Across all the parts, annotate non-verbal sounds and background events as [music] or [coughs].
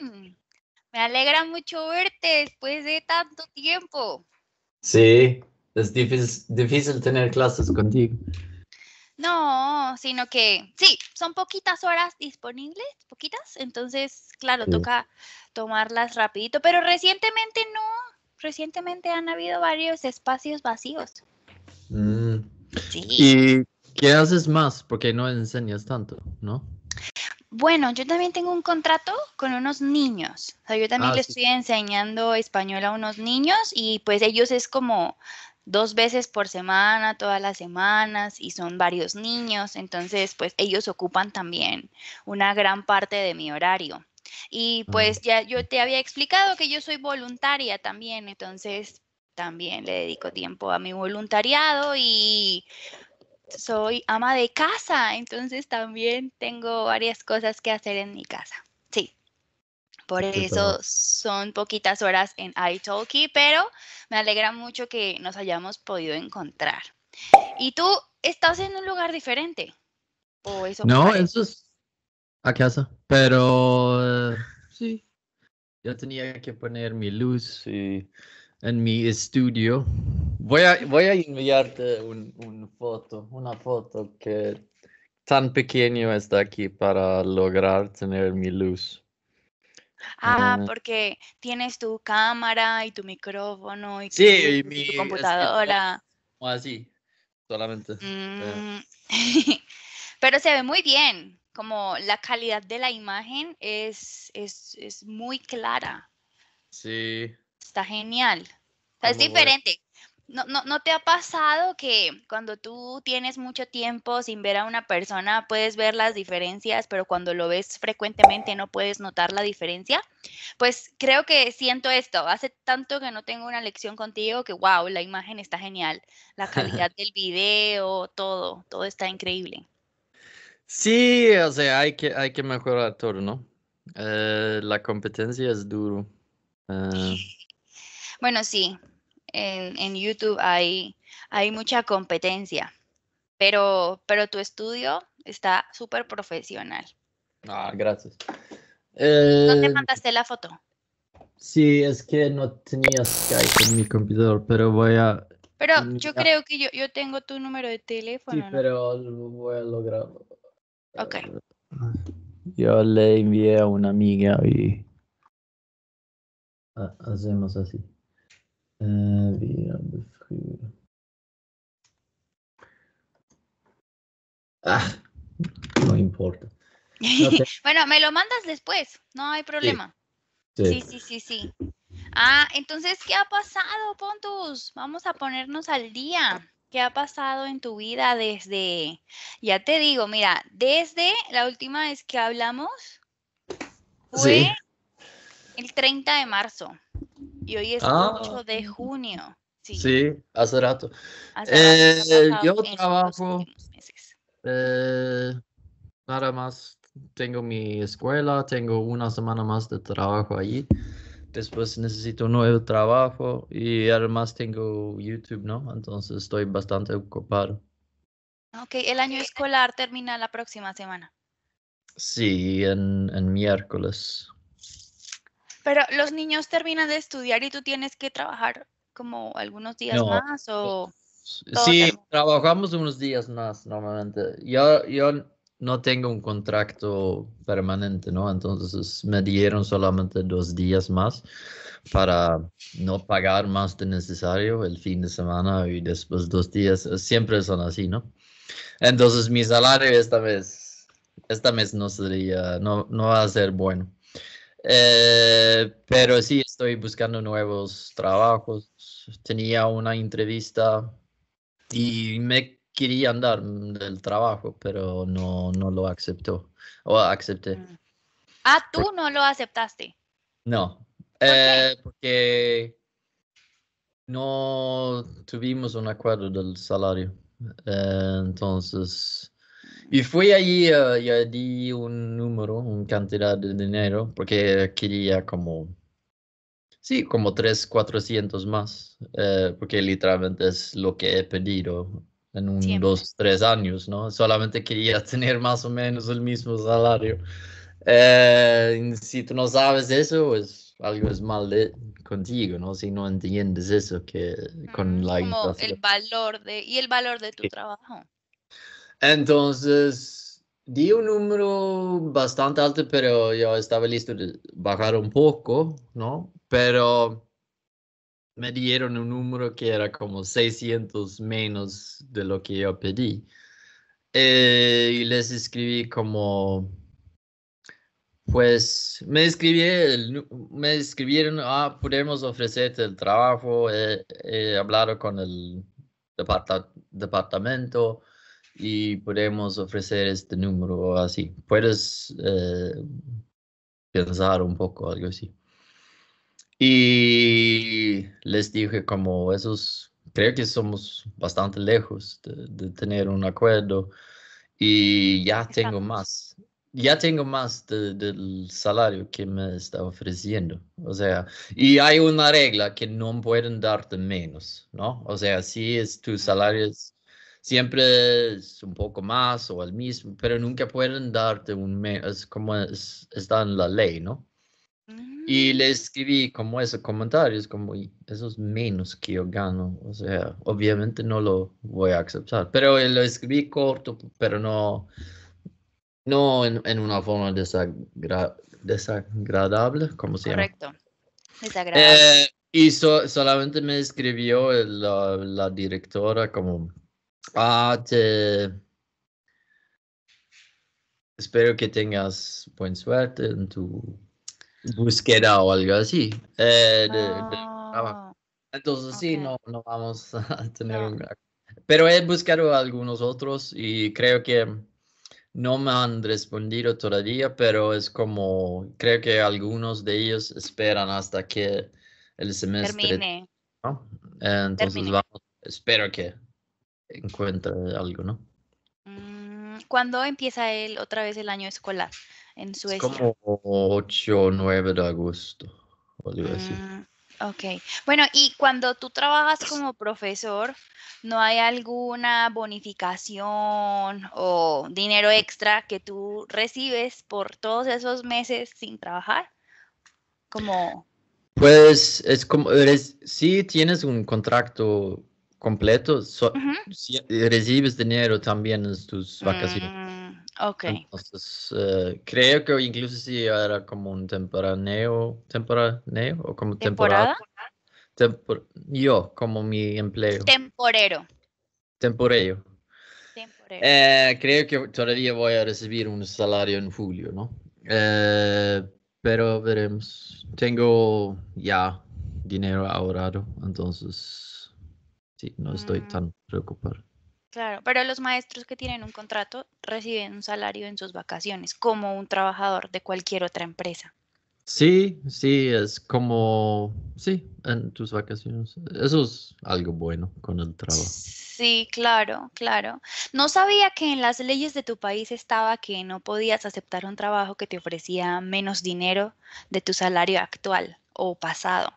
Me alegra mucho verte después de tanto tiempo. Sí, es difícil, tener clases contigo. No, sino que sí, son poquitas horas disponibles, poquitas, entonces, claro, toca tomarlas rapidito, pero recientemente no, recientemente han habido varios espacios vacíos. Mm. ¿Y qué haces más? Porque no enseñas tanto, ¿no? Bueno, yo también tengo un contrato con unos niños. yo también ah, le estoy enseñando español a unos niños y pues ellos es como dos veces por semana, todas las semanas y son varios niños. Entonces, pues ellos ocupan también una gran parte de mi horario. Y ah. pues ya yo te había explicado que yo soy voluntaria también, entonces también le dedico tiempo a mi voluntariado y soy ama de casa, entonces también tengo varias cosas que hacer en mi casa. Sí. Por eso son poquitas horas en iTalki, pero me alegra mucho que nos hayamos podido encontrar. ¿Y tú estás en un lugar diferente? eso no, eso es a casa, pero eh, sí. Yo tenía que poner mi luz en mi estudio Voy a, enviarte un, foto, una foto que tan pequeño está aquí para lograr tener mi luz. Ah, mm. porque tienes tu cámara y tu micrófono y, tu, mi, computadora. así, solamente. Mm. [laughs] Pero se ve muy bien, como la calidad de la imagen es, es, muy clara. Sí. Está genial. es diferente. ¿No, no, no te ha pasado que cuando tú tienes mucho tiempo sin ver a una persona puedes ver las diferencias, pero cuando lo ves frecuentemente no puedes notar la diferencia? Pues creo que siento esto. Hace tanto que no tengo una lección contigo que, wow, la imagen está genial, la calidad [laughs] del video, todo, todo está increíble. Sí, o sea, hay que, hay que mejorar todo, ¿no? Eh, la competencia es duro. Ah. [laughs] Bueno, sí, en, YouTube hay, hay mucha competencia, pero, pero tu estudio está súper profesional. Ah, gracias. ¿Dónde eh, mandaste la foto? Sí, es que no tenía Skype en mi computador, pero voy a... Pero yo creo que yo, tengo tu número de teléfono. Sí, ¿no? pero voy a lograr. Ok. Eh, yo le envié a una amiga y ah, hacemos así. Ah, no importa. [laughs] bueno, me lo mandas después, no hay problema. Sí. Sí. sí. sí, Ah, entonces, ¿qué ha pasado, Pontus? Vamos a ponernos al día. ¿Qué ha pasado en tu vida desde, ya te digo, mira, desde la última vez que hablamos fue el 30 de marzo y hoy es 8 ah. de junio. Sí, hace rato. Eh, yo trabajo eh, nada más. Tengo mi escuela, tengo una semana más de trabajo allí. Después necesito un nuevo trabajo y además tengo YouTube, ¿no? Entonces estoy bastante ocupado. Ok, el año escolar termina la próxima semana. Sí, en, en miércoles. Pero los niños terminan de estudiar y tú tienes que trabajar como algunos días más o... Sí, trabajamos unos días más normalmente. Yo, yo no tengo un contrato permanente, ¿no? Entonces me dieron solamente dos días más para no pagar más de necesario el fin de semana y después dos días. Eh, siempre son así, ¿no? Entonces mi salario esta vez, esta vez no sería, no, no va a ser bueno. Eh, pero sí, estoy buscando nuevos trabajos. Tenía una entrevista y me quería andar del trabajo, pero no, no lo aceptó. O acepté. Mm. Ah, tú no lo aceptaste. No, eh, porque no tuvimos un acuerdo del salario. Eh, entonces, y fui allí, eh, ya di un número, una cantidad de dinero, porque quería como, sí, como tres, cuatrocientos más, eh, porque literalmente es lo que he pedido en un, dos, tres años, ¿no? Solamente quería [laughs] tener más o menos el mismo salario. Eh, si tú no sabes eso, es, pues algo es mal de, contigo, ¿no? Si no entiendes eso que con ah, la... Como el valor de, y el valor de tu trabajo. Entonces, di un número bastante alto, pero yo estaba listo de bajar un poco, ¿no? Pero me dieron un número que era como 600 menos de lo que yo pedí. Eh, y les escribí como, pues me, escribí me escribieron, ah, podemos ofrecerte el trabajo, he hablado con el departamento, y podemos ofrecer este número así. Puedes eh, pensar un poco, algo así. Y les dije como esos, creo que somos bastante lejos de, tener un acuerdo y ya tengo más, ya tengo más del salario que me está ofreciendo. O sea, y hay una regla que no pueden darte menos, ¿no? O sea, si es tu salario siempre es un poco más o al mismo, pero nunca pueden darte un mes, como está en la ley, ¿no? Y mm. le escribí como esos comentarios, como esos menos que yo gano, o sea, obviamente no lo voy a aceptar, pero eh, lo escribí corto, pero no, no en, una forma desagradable, como se Correcto. llama? Correcto, desagradable. Eh, y solamente me escribió la, la directora como Ah, espero que tengas buena suerte en tu búsqueda o algo así. Eh, ah, Entonces sí, no, vamos [laughs] a tener un... Pero he buscado algunos otros y creo que no me han respondido todavía, pero es como, creo que algunos de ellos esperan hasta que el semestre... Termine. Entonces vamos, espero que encuentra algo, ¿no? Mm, ¿Cuándo empieza él otra vez el año escolar en Suecia? Es como 8 o 9 de agosto, mm, ok. Bueno, y cuando tú trabajas como profesor, ¿no hay alguna bonificación o dinero extra que tú recibes por todos esos meses sin trabajar? Como... Pues es como, eres, sí tienes un contrato completo, recibes dinero también en tus vacaciones. Mm, ok. Entonces, eh, creo que incluso si era como un temporaneo, temporaneo o como temporada. yo, como mi empleo. Temporero. Temporero. Eh, creo que todavía voy a recibir un salario en julio, ¿no? Eh, pero veremos. Tengo ya dinero ahorrado, entonces Sí, no estoy mm. tan preocupado. Claro, pero los maestros que tienen un contrato reciben un salario en sus vacaciones, como un trabajador de cualquier otra empresa. Sí, sí, es como, sí, en tus vacaciones. Eso es algo bueno con el trabajo. Sí, claro, claro. No sabía que en las leyes de tu país estaba que no podías aceptar un trabajo que te ofrecía menos dinero de tu salario actual o pasado.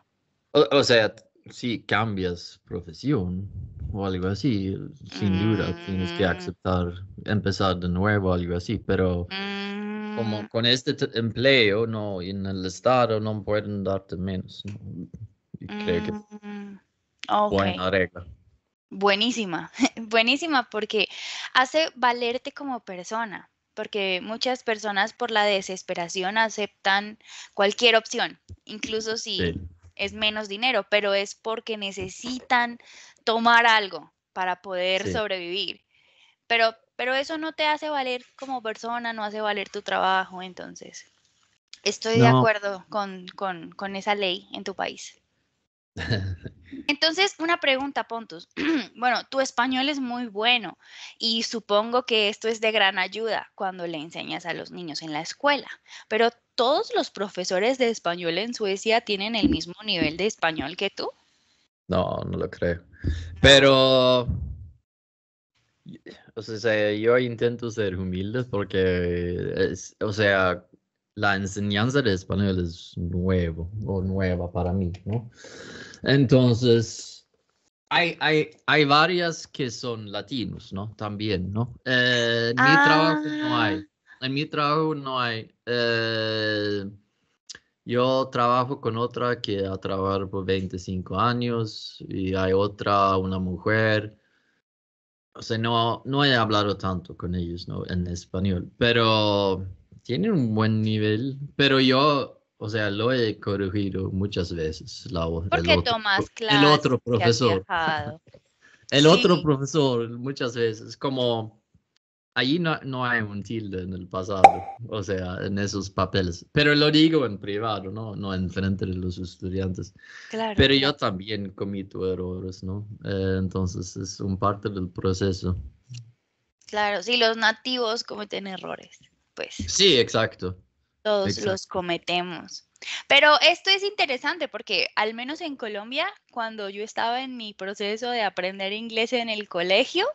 o sea, si cambias profesión o algo así, sin duda tienes que mm. aceptar empezar de nuevo, algo así, pero como mm. con este empleo, no, en el estado no pueden darte menos. creo que mm, buena regla. Buenísima, [laughs] buenísima porque hace valerte como persona, porque muchas personas por la desesperación aceptan cualquier opción, incluso si es menos dinero, pero es porque necesitan tomar algo para poder sobrevivir. Pero, pero eso no te hace valer como persona, no hace valer tu trabajo, entonces. Estoy de acuerdo con, con, con, esa ley en tu país. [laughs] Entonces, una pregunta, Pontus. [clears throat] bueno, tu español es muy bueno y supongo que esto es de gran ayuda cuando le enseñas a los niños en la escuela, pero todos los profesores de español en Suecia tienen el mismo nivel de español que tú? No, no lo creo. Pero, o sea, yo intento ser humilde porque, o sea, la enseñanza de español es nuevo o nueva para mí, ¿no? Entonces, hay, hay, hay varias que son latinos, ¿no? También, ¿no? Eh, mi trabajo no ah. hay en mi trabajo no hay. Eh, yo trabajo con otra que ha trabajado por 25 años y hay otra, una mujer. O sea, no, no he hablado tanto con ellos ¿no? en español, pero tienen un buen nivel. Pero yo, o sea, lo he corregido muchas veces. La, ¿Por qué tomas clases? El otro profesor. [laughs] el otro profesor, muchas veces, como allí no, hay un tilde en el pasado, o sea, en esos papeles. Pero lo digo en privado, ¿no? No en frente de los estudiantes. Claro. Pero yo también comito errores, ¿no? Eh, entonces es un parte del proceso. Claro, sí, los nativos cometen errores, pues. Sí, exacto. Todos los cometemos. Pero esto es interesante porque al menos en Colombia, cuando yo estaba en mi proceso de aprender inglés en el colegio,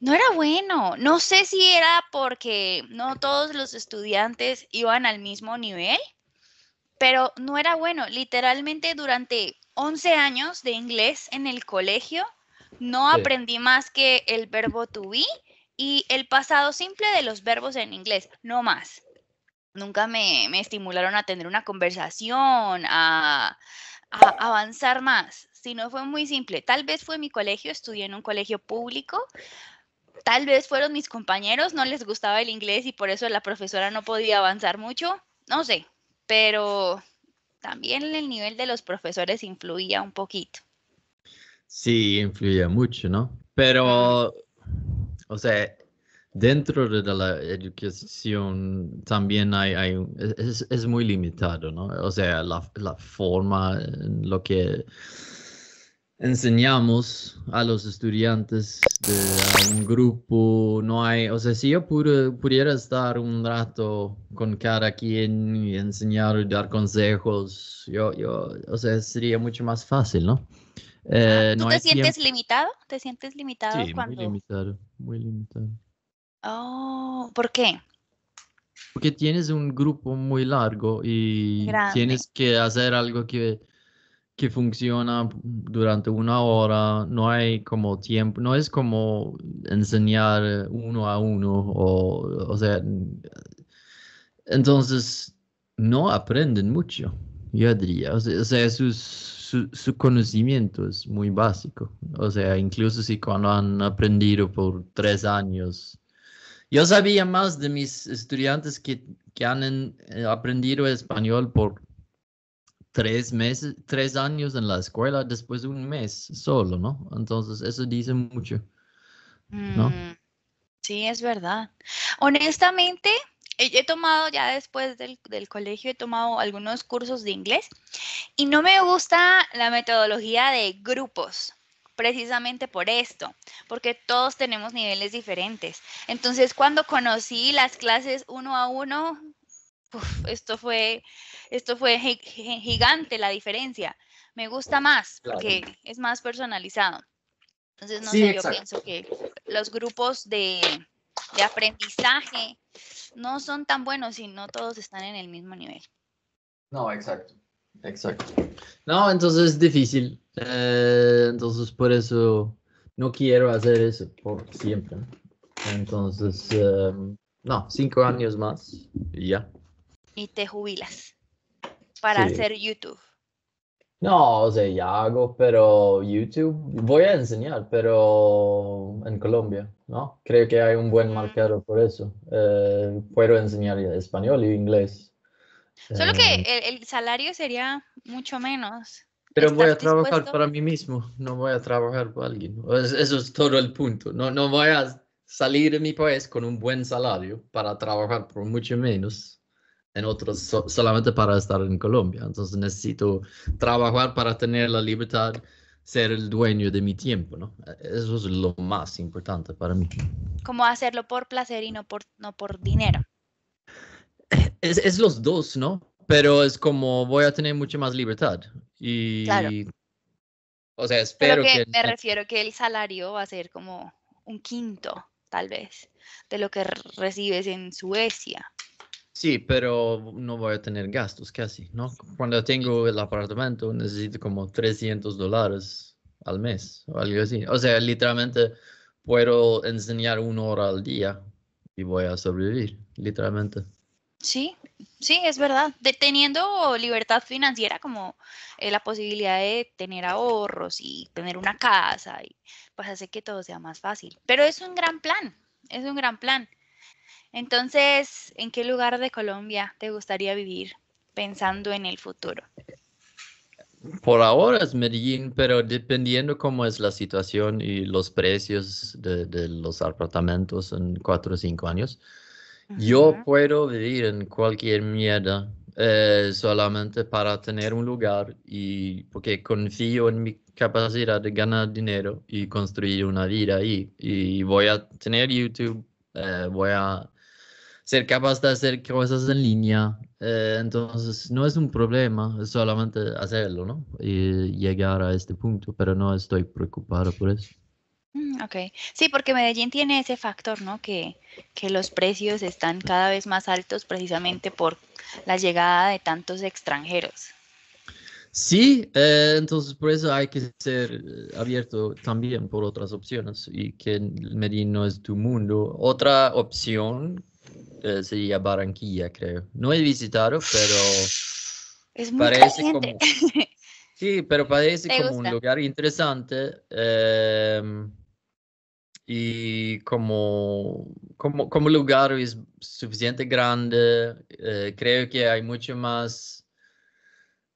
no era bueno. No sé si era porque no todos los estudiantes iban al mismo nivel, pero no era bueno. Literalmente durante 11 años de inglés en el colegio, no aprendí más que el verbo to be y el pasado simple de los verbos en inglés, no más. Nunca me, estimularon a tener una conversación, a, a avanzar más, no fue muy simple. Tal vez fue mi colegio, estudié en un colegio público, tal vez fueron mis compañeros, no les gustaba el inglés y por eso la profesora no podía avanzar mucho, no sé, pero también el nivel de los profesores influía un poquito. Sí, influía mucho, ¿no? Pero, o sea, dentro de la educación también hay, es, muy limitado, ¿no? O sea, la, la forma en lo que enseñamos a los estudiantes de un grupo, no hay, o sea, si yo pudiera estar un rato con cada quien y enseñar y dar consejos, yo, yo, o sea, sería mucho más fácil, ¿no? Eh, ¿Tú no te sientes limitado? ¿Te sientes limitado sí, Muy limitado, muy limitado. Oh, ¿por qué? Porque tienes un grupo muy largo y tienes que hacer algo que que funciona durante una hora, no hay como tiempo, no es como enseñar uno a uno, o, sea, entonces no aprenden mucho, yo diría, o sea, su, conocimiento es muy básico, o sea, incluso si cuando han aprendido por tres años, yo sabía más de mis estudiantes que, que han eh, aprendido español por tres meses, tres años en la escuela, después un mes solo, ¿no? Entonces eso dice mucho, ¿no? Mm, sí, es verdad. Honestamente, he tomado ya después del, del, colegio, he tomado algunos cursos de inglés y no me gusta la metodología de grupos, precisamente por esto, porque todos tenemos niveles diferentes. Entonces, cuando conocí las clases uno a uno, esto, fue, esto fue gigante la diferencia. Me gusta más porque es más personalizado. Entonces, no sé, yo pienso que los grupos de, aprendizaje no son tan buenos y no todos están en el mismo nivel. No, exacto. Exacto. No, entonces es difícil. Eh, entonces por eso no quiero hacer eso por siempre. Entonces, em, no, cinco años más y ya y te jubilas para hacer YouTube. No, o sea, ya hago, pero YouTube, voy a enseñar, pero en Colombia, ¿no? Creo que hay un buen mercado por eso. Eh, puedo enseñar español y inglés. Solo que eh, el, salario sería mucho menos. Pero voy a trabajar para mí mismo, no voy a trabajar para alguien. eso es todo el punto. No, no voy a salir de mi país con un buen salario para trabajar por mucho menos en otros solamente para estar en Colombia. Entonces necesito trabajar para tener la libertad, ser el dueño de mi tiempo, ¿no? Eso es lo más importante para mí. Como hacerlo por placer y no por, no por dinero. Es, los dos, ¿no? Pero es como voy a tener mucha más libertad. Y, claro. O sea, espero que... Me refiero que el salario va a ser como un quinto, tal vez, de lo que recibes en Suecia. Sí, pero no voy a tener gastos casi, ¿no? Cuando tengo el apartamento necesito como 300 dólares al mes o algo así. O sea, literalmente puedo enseñar una hora al día y voy a sobrevivir, literalmente. Sí, sí, es verdad. teniendo libertad financiera como eh, la posibilidad de tener ahorros y tener una casa, y, pues hace que todo sea más fácil. Pero es un gran plan, es un gran plan. Entonces, ¿en qué lugar de Colombia te gustaría vivir pensando en el futuro? Por ahora es Medellín, pero dependiendo cómo es la situación y los precios de, los apartamentos en cuatro o cinco años, yo puedo vivir en cualquier mierda eh, solamente para tener un lugar y porque confío en mi capacidad de ganar dinero y construir una vida ahí. Y voy a tener YouTube, eh, voy a ser capaz de hacer cosas en línea. Eh, entonces, no es un problema, es solamente hacerlo, ¿no? Y llegar a este punto, pero no estoy preocupado por eso. Mm, ok, sí, porque Medellín tiene ese factor, ¿no? Que, los precios están cada vez más altos precisamente por la llegada de tantos extranjeros. Sí, eh, entonces por eso hay que ser eh, abierto también por otras opciones y que Medellín no es tu mundo. Otra opción eh, sería Barranquilla, creo. No he visitado, pero... [sighs] Es muy parece como [laughs] Sí, pero parece como un lugar interesante. Em, y como, como, lugar es suficiente grande, eh, creo que hay mucho más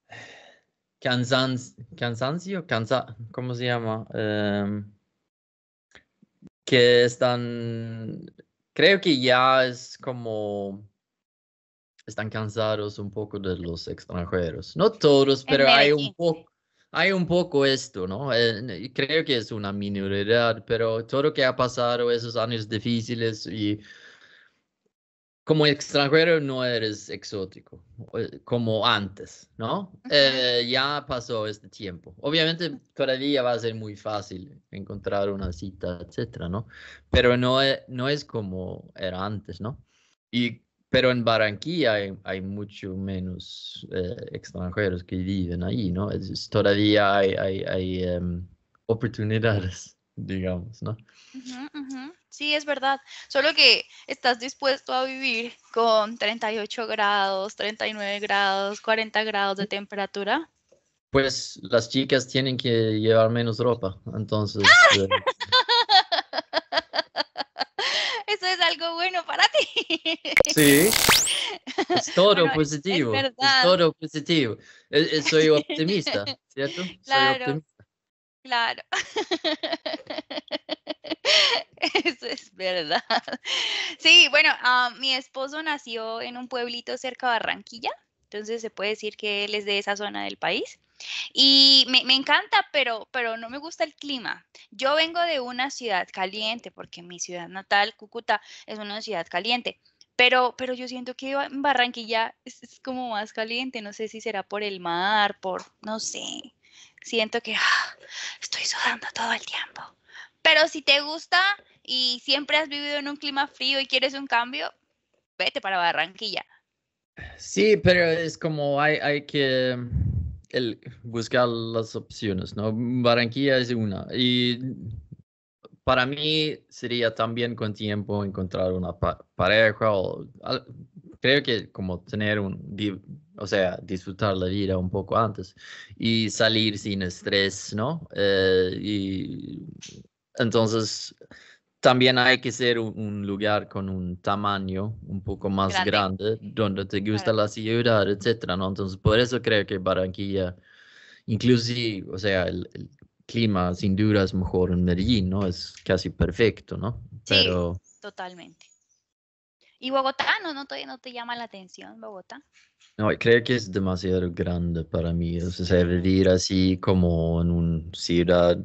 [sighs] cansan, cansancio, cansa, ¿cómo se llama? Em, que están creo que ya es como están cansados un poco de los extranjeros. No todos, pero hay un poco esto, ¿no? Eh, creo que es una minoridad, pero todo lo que ha pasado, esos años difíciles y como extranjero no eres exótico eh, como antes, ¿no? Eh, ya pasó este tiempo. Obviamente todavía va a ser muy fácil encontrar una cita, etcétera, ¿no? Pero no es, no es como era antes, ¿no? Y, pero en Barranquilla hay, mucho menos eh, extranjeros que viven ahí, ¿no? Es, todavía hay, hay, hay em, oportunidades digamos, ¿no? Sí, es verdad. Solo que estás dispuesto a vivir con 38 grados, 39 grados, 40 grados de temperatura. Pues las chicas tienen que llevar menos ropa, entonces... [laughs] Eso es algo bueno para ti. Sí. Es [laughs] todo positivo. Es, todo e, positivo. Soy optimista, ¿cierto? Soy optimista. Claro. [laughs] Eso es verdad. Sí, bueno, ah, mi esposo nació en un pueblito cerca de Barranquilla, entonces se puede decir que él es de esa zona del país. Y me, encanta, pero, pero no me gusta el clima. Yo vengo de una ciudad caliente, porque mi ciudad natal, Cúcuta, es una ciudad caliente. Pero, pero yo siento que en Barranquilla es como más caliente, no sé si será por el mar, por, no sé, siento que ah, estoy sudando todo el tiempo. Pero si te gusta y siempre has vivido en un clima frío y quieres un cambio, vete para Barranquilla. Sí, pero es como hay, hay que mm, buscar las opciones, ¿no? Barranquilla es una. Y para mí sería también con tiempo encontrar una pareja o creo que como tener un o sea, disfrutar la vida un poco antes y salir sin estrés, ¿no? Eh, y entonces, también hay que ser un, lugar con un tamaño un poco más grande, donde te gusta la ciudad, etcétera, ¿no? Entonces, por eso creo que Barranquilla, inclusive, o sea, el, clima sin duda es mejor en Medellín, ¿no? Es casi perfecto, ¿no? Pero... Sí, totalmente. ¿Y Bogotá? No, no te, no te llama la atención Bogotá. No, creo que es demasiado grande para mí. O sea, vivir así como en una ciudad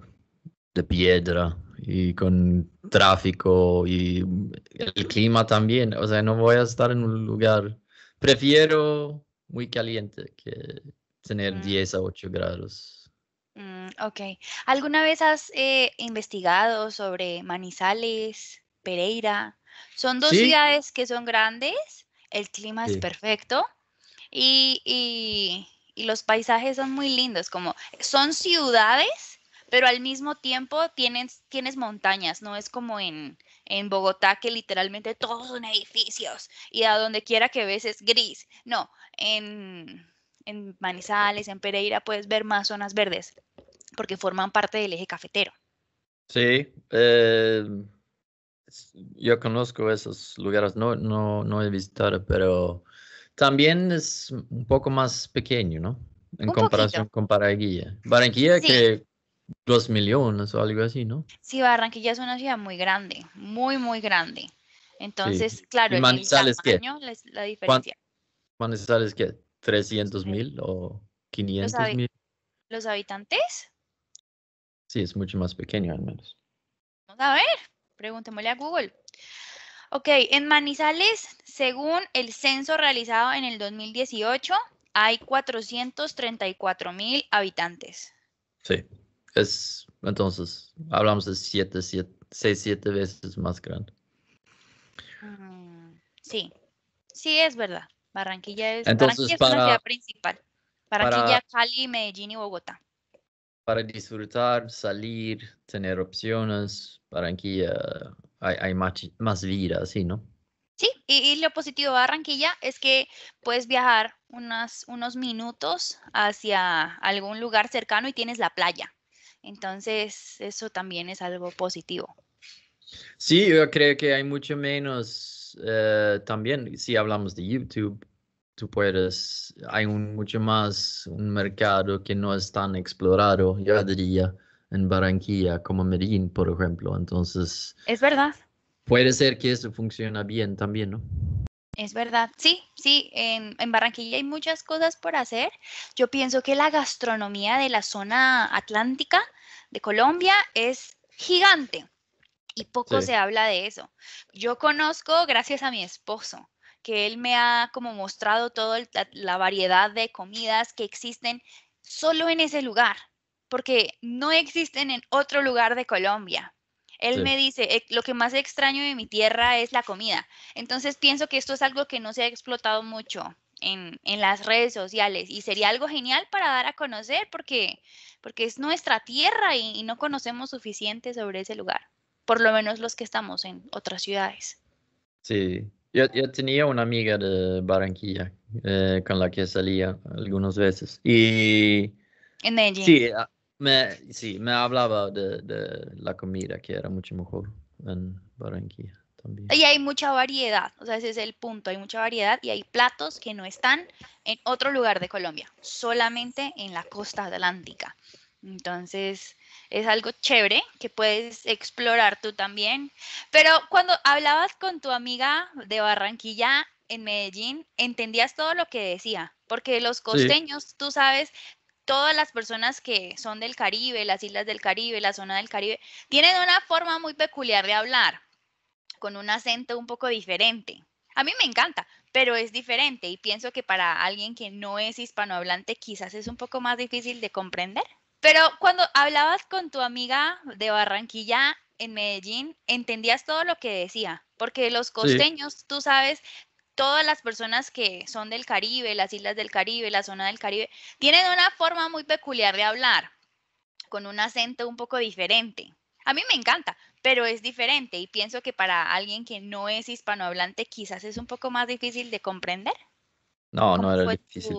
de piedra y con tráfico y el clima también. O sea, no voy a estar en un lugar. Prefiero muy caliente que tener 10 mm. a 8 grados. Mm, ok. ¿Alguna vez has eh, investigado sobre Manizales, Pereira? Son dos ciudades que son grandes, el clima es perfecto y, los paisajes son muy lindos, como son ciudades, pero al mismo tiempo tienes, montañas, no es como en, Bogotá que literalmente todos son edificios y a donde quiera que ves es gris. No, en, en Manizales, en Pereira puedes ver más zonas verdes porque forman parte del eje cafetero. Sí, eh, yo conozco esos lugares, no, no, no he visitado, pero también es un poco más pequeño, ¿no? En comparación con Barranquilla. Barranquilla que dos millones o algo así, ¿no? Sí, Barranquilla es una ciudad muy grande, muy, muy grande. Entonces, claro, en el tamaño es la diferencia. qué? ¿300 mil o 500 mil? ¿Los habitantes? Sí, es mucho más pequeño al menos. Vamos a ver, Preguntémosle a Google. Ok, en Manizales, según el censo realizado en el 2018, hay 434 mil habitantes. Sí, es entonces, hablamos de 7, 6, 7 veces más grande. Mm, sí, sí, es verdad. Barranquilla es, la ciudad principal. Barranquilla, Cali, Medellín y Bogotá para disfrutar, salir, tener opciones, Barranquilla ah, hay, hay más, vida, ¿sí, no? Sí, y, lo positivo de Barranquilla es que puedes viajar unos minutos hacia algún lugar cercano y tienes la playa. Entonces, eso también es algo positivo. Sí, yo creo que hay mucho menos eh, también, si hablamos de YouTube, tú puedes, hay mucho más un mercado que no es tan explorado, yo diría, en Barranquilla como Medellín, por ejemplo. Entonces... Es verdad. Puede ser que eso funcione bien también, ¿no? Es verdad, sí, sí, en, Barranquilla hay muchas cosas por hacer. Yo pienso que la gastronomía de la zona atlántica de Colombia es gigante y poco se habla de eso. Yo conozco, gracias a mi esposo, que él me ha como mostrado toda la, variedad de comidas que existen solo en ese lugar, porque no existen en otro lugar de Colombia. Él me dice, lo que más extraño de mi tierra es la comida. Entonces pienso que esto es algo que no se ha explotado mucho en, las redes sociales y sería algo genial para dar a conocer porque, porque es nuestra tierra y, y no conocemos suficiente sobre ese lugar, por lo menos los que estamos en otras ciudades. Sí, yo, tenía una amiga de Barranquilla eh, con la que salía algunas veces. Y. En ella Sí, ah, me, sí, me hablaba de, de, la comida, que era mucho mejor en Barranquilla también. Y hay mucha variedad, o sea, ese es el punto, hay mucha variedad y hay platos que no están en otro lugar de Colombia, solamente en la costa atlántica. Entonces, es algo chévere que puedes explorar tú también. Pero cuando hablabas con tu amiga de Barranquilla en Medellín, entendías todo lo que decía, porque los costeños, tú sabes, todas las personas que son del Caribe, las islas del Caribe, la zona del Caribe, tienen una forma muy peculiar de hablar, con un acento un poco diferente. A mí me encanta, pero es diferente y pienso que para alguien que no es hispanohablante quizás es un poco más difícil de comprender. Pero cuando hablabas con tu amiga de Barranquilla en Medellín, entendías todo lo que decía, porque los costeños, tú sabes, todas las personas que son del Caribe, las islas del Caribe, la zona del Caribe, tienen una forma muy peculiar de hablar, con un acento un poco diferente. A mí me encanta, pero es diferente y pienso que para alguien que no es hispanohablante quizás es un poco más difícil de comprender. No, no era difícil.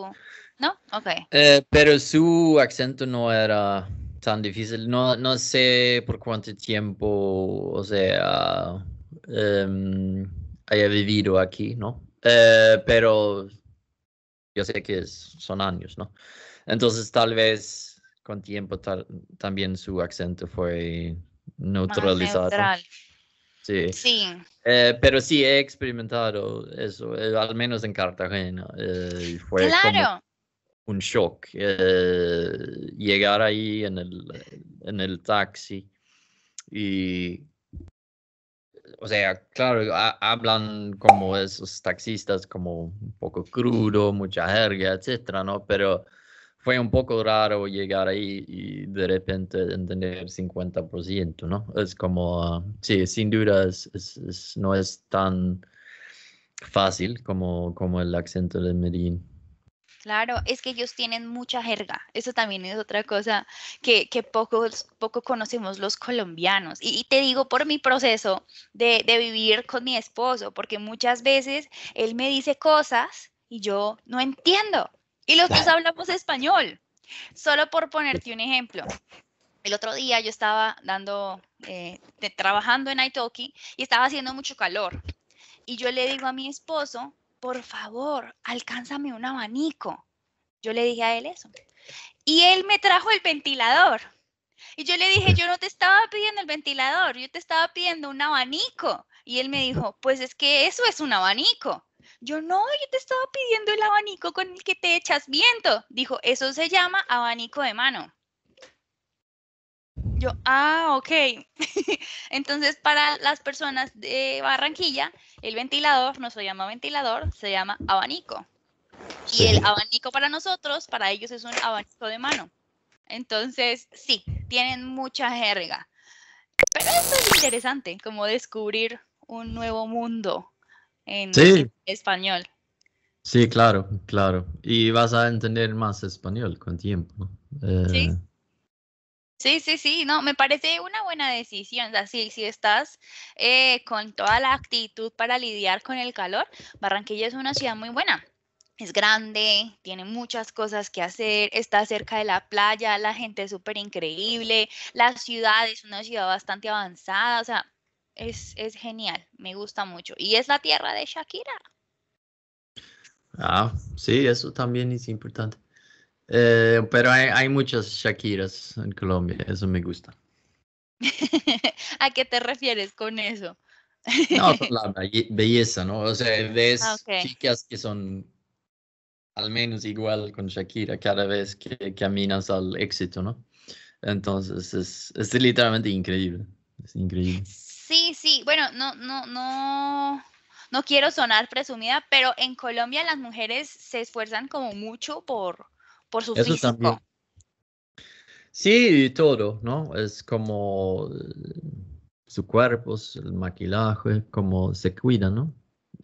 ¿no? okay. Eh, pero su acento no era tan difícil. No, no sé por cuánto tiempo, o sea, em, haya vivido aquí, ¿no? Eh, pero yo sé que son años, ¿no? Entonces tal vez con tiempo también su acento fue neutralizado. Neutral. Sí. sí. Eh, pero sí he experimentado eso, al menos en Cartagena. fue claro un shock eh, llegar ahí en el, taxi y o sea, claro, hablan como esos taxistas, como un poco crudo, mucha jerga, etcétera, ¿no? Pero fue un poco raro llegar ahí y de repente entender 50%, ¿no? Es como, sí, sin duda no es tan fácil como, como el acento de Medellín. Claro, es que ellos tienen mucha jerga. Eso también es otra cosa que, que pocos, poco conocemos los colombianos. Y, te digo por mi proceso de, vivir con mi esposo, porque muchas veces él me dice cosas y yo no entiendo. Y los dos hablamos español. Solo por ponerte un ejemplo. El otro día yo estaba dando, eh, trabajando en Italki y estaba haciendo mucho calor. Y yo le digo a mi esposo, por favor, alcánzame un abanico. Yo le dije a él eso. Y él me trajo el ventilador. Y yo le dije, yo no te estaba pidiendo el ventilador, yo te estaba pidiendo un abanico. Y él me dijo, pues es que eso es un abanico. Yo no, yo te estaba pidiendo el abanico con el que te echas viento. Dijo, eso se llama abanico de mano ah, ok. [laughs] Entonces, para las personas de Barranquilla, el ventilador no se llama ventilador, se llama abanico. Y el abanico para nosotros, para ellos es un abanico de mano. Entonces, sí, tienen mucha jerga. Pero esto es interesante, como descubrir un nuevo mundo en español. Sí, claro, claro. Y vas a entender más español con tiempo. sí. Eh, Sí, sí, sí, no, me parece una buena decisión. Así, si estás eh, con toda la actitud para lidiar con el calor, Barranquilla es una ciudad muy buena. Es grande, tiene muchas cosas que hacer, está cerca de la playa, la gente es súper increíble, la ciudad es una ciudad bastante avanzada, o sea, es, es genial, me gusta mucho. Y es la tierra de Shakira. Ah, sí, eso también es importante. Eh, pero hay, muchas Shakiras en Colombia, eso me gusta. [laughs] ¿A qué te refieres con eso? no, con [laughs] la belleza, ¿no? O sea, ves ah, chicas que son al menos igual con Shakira cada vez que caminas al éxito, ¿no? Entonces es, es literalmente increíble, es increíble. Sí, sí, bueno, no, no, no, no quiero sonar presumida, pero en Colombia las mujeres se esfuerzan como mucho por, por su físico. Sí, todo, ¿no? Es como eh, su cuerpo, el maquillaje, como se cuidan, ¿no?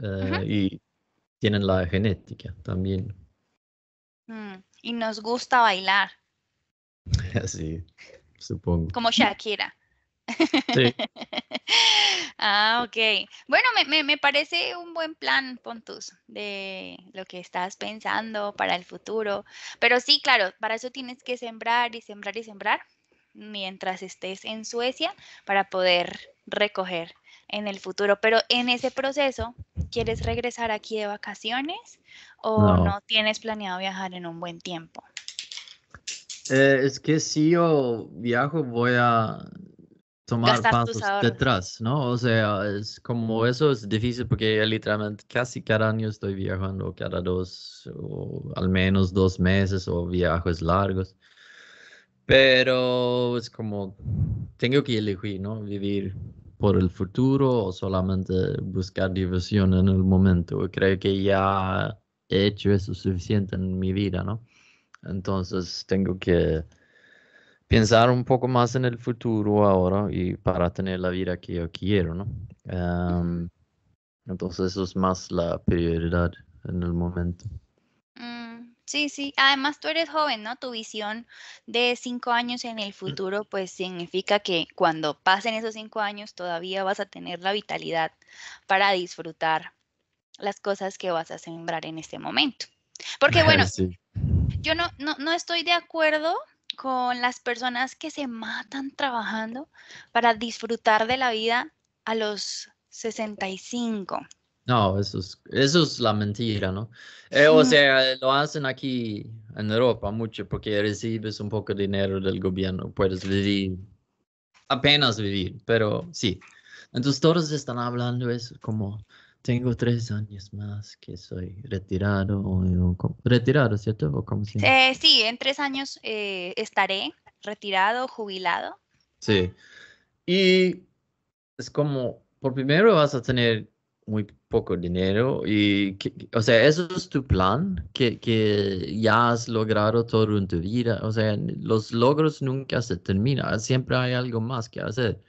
Eh, y tienen la genética también. Mm, y nos gusta bailar. [laughs] Sí, supongo. Como Shakira. [laughs] ah, ok. Bueno, me, parece un buen plan, Pontus, de lo que estás pensando para el futuro. Pero sí, claro, para eso tienes que sembrar y sembrar y sembrar mientras estés en Suecia para poder recoger en el futuro. Pero en ese proceso, ¿quieres regresar aquí de vacaciones o no, tienes planeado viajar en un buen tiempo? Eh, es que si yo viajo voy a tomar pasos detrás, ¿no? O sea, es como eso es difícil porque literalmente casi cada año estoy viajando, cada dos o al menos dos meses o viajes largos. Pero es como, tengo que elegir, ¿no? Vivir por el futuro o solamente buscar diversión en el momento. Creo que ya he hecho eso suficiente en mi vida, ¿no? Entonces tengo que pensar un poco más en el futuro ahora y para tener la vida que yo quiero, ¿no? Em, entonces eso es más la prioridad en el momento. Mm, sí, sí. Además tú eres joven, ¿no? Tu visión de cinco años en el futuro, pues significa que cuando pasen esos cinco años todavía vas a tener la vitalidad para disfrutar las cosas que vas a sembrar en este momento. Porque [laughs] bueno, yo no, no, no estoy de acuerdo con las personas que se matan trabajando para disfrutar de la vida a los 65. No, eso es, eso es la mentira, ¿no? Eh, o sea, lo hacen aquí en Europa mucho porque recibes un poco de dinero del gobierno, puedes vivir, apenas vivir, pero sí. Entonces todos están hablando eso como, tengo tres años más que soy retirado. O, retirado, ¿cierto? Eh, sí, en tres años eh, estaré retirado, jubilado. Sí. Y es como, por primero vas a tener muy poco dinero y, o sea, eso es tu plan, que, que, ya has logrado todo en tu vida. O sea, los logros nunca se terminan, siempre hay algo más que hacer.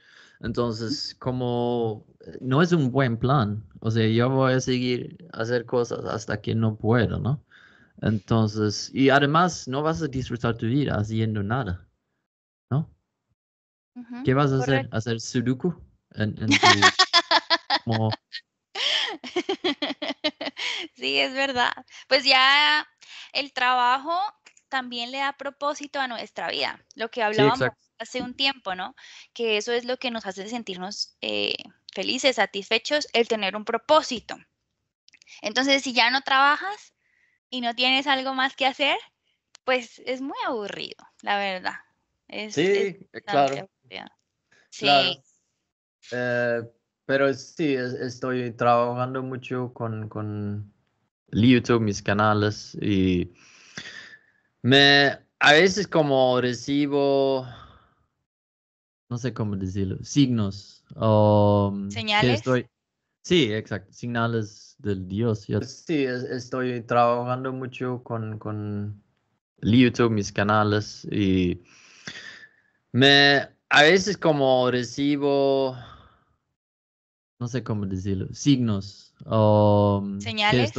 Entonces, como eh, no es un buen plan, o sea, yo voy a seguir hacer cosas hasta que no puedo, ¿no? Entonces, y además no vas a disfrutar tu vida haciendo nada, ¿no? ¿Qué vas a hacer? ¿Hacer sudoku? [laughs] Sí, es verdad. Pues ya el trabajo también le da propósito a nuestra vida, lo que hablábamos hace un tiempo, ¿no? Que eso es lo que nos hace sentirnos eh, felices, satisfechos, el tener un propósito. Entonces, si ya no trabajas y no tienes algo más que hacer, pues es muy aburrido, la verdad. Eh, sí, claro. Sí. Eh, pero sí, estoy trabajando mucho con, con YouTube, mis canales y me a veces como recibo no sé cómo decirlo, signos um, Señales. Sí, exacto, Signales del Dios. Yo... Pues sí, estoy trabajando mucho con, YouTube, mis canales y me... A veces como recibo, no sé cómo decirlo, signos um, Señales.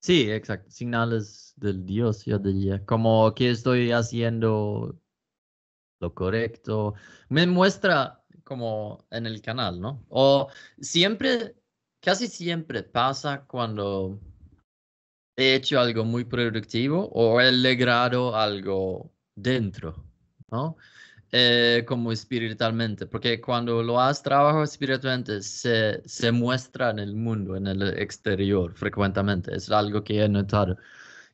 Sí, exacto, Signales del Dios, yo diría, como que estoy haciendo lo correcto. Me muestra como en el canal, ¿no? O siempre, casi siempre pasa cuando he hecho algo muy productivo o he logrado algo dentro, ¿no? Eh, como espiritualmente, porque cuando lo has trabajado espiritualmente se, se, muestra en el mundo, en el exterior, frecuentemente. Es algo que he notado.